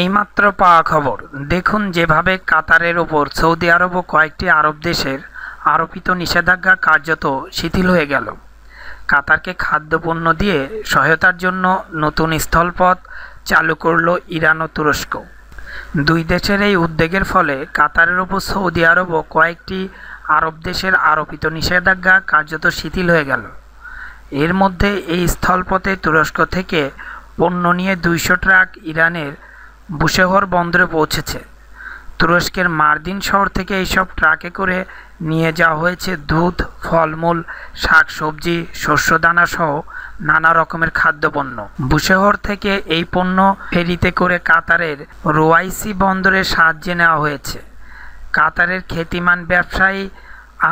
এইমাত্র পাওয়া খবর দেখুন যেভাবে কাতারের ওপর সৌদি আরব ও কয়েকটি আরব দেশের আরোপিত নিষেধাজ্ঞা কার্যত শিথিল হয়ে গেল কাতারকে খাদ্যপণ্য দিয়ে সহায়তার জন্য নতুন স্থলপথ চালু করল ইরান ও তুরস্ক দুই দেশের এই উদ্যোগের ফলে কাতারের ওপর সৌদি আরব ও কয়েকটি আরব দেশের আরোপিত নিষেধাজ্ঞা কার্যত শিথিল হয়ে গেল এর মধ্যে এই স্থলপথে তুরস্ক থেকে পণ্য নিয়ে দুইশো ট্রাক ইরানের বুশেহর বন্দরে পৌঁছেছে তুরস্কের মার্দিন শহর থেকে এইসব ট্রাকে করে নিয়ে যাওয়া হয়েছে দুধ ফলমূল শাক সবজি শস্যদানা সহ নানা রকমের খাদ্যপণ্য বুশেহর থেকে এই পণ্য ফেরিতে করে কাতারের রোয়াইসি বন্দরের সাহায্যে নেওয়া হয়েছে কাতারের খ্যাতিমান ব্যবসায়ী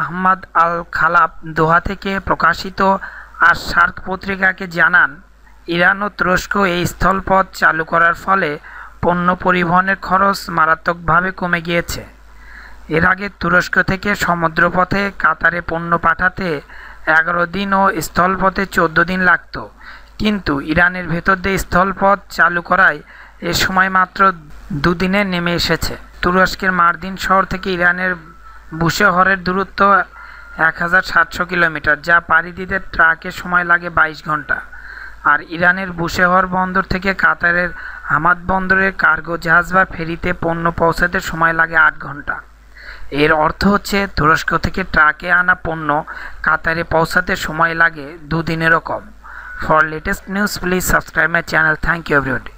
আহমদ আল খালাব দোহা থেকে প্রকাশিত আর সার্ক পত্রিকাকে জানান ইরান ও তুরস্ক এই স্থলপথ চালু করার ফলে পণ্য পরিবহনের খরচ মারাত্মকভাবে কমে গিয়েছে এর আগে তুরস্ক থেকে সমুদ্রপথে কাতারে পণ্য পাঠাতে এগারো দিন ও স্থলপথে চোদ্দ দিন লাগত কিন্তু ইরানের ভেতর দিয়ে স্থলপথ চালু করায় এ সময় মাত্র দুদিনে নেমে এসেছে তুরস্কের মার্দিন শহর থেকে ইরানের বুশেহরের দূরত্ব এক হাজার সাতশো কিলোমিটার যা পাড়ি দিতে ট্রাকের সময় লাগে বাইশ ঘন্টা আর ইরানের বুশেহর বন্দর থেকে কাতারের আমাদ বন্দরে কার্গো জাহাজ বা ফেরিতে পণ্য পৌঁছাতে সময় লাগে আট ঘন্টা এর অর্থ হচ্ছে তুরস্ক থেকে ট্রাকে আনা পণ্য কাতারে পৌঁছাতে সময় লাগে দুদিনেরও কম for latest news please subscribe my channel thank you everyone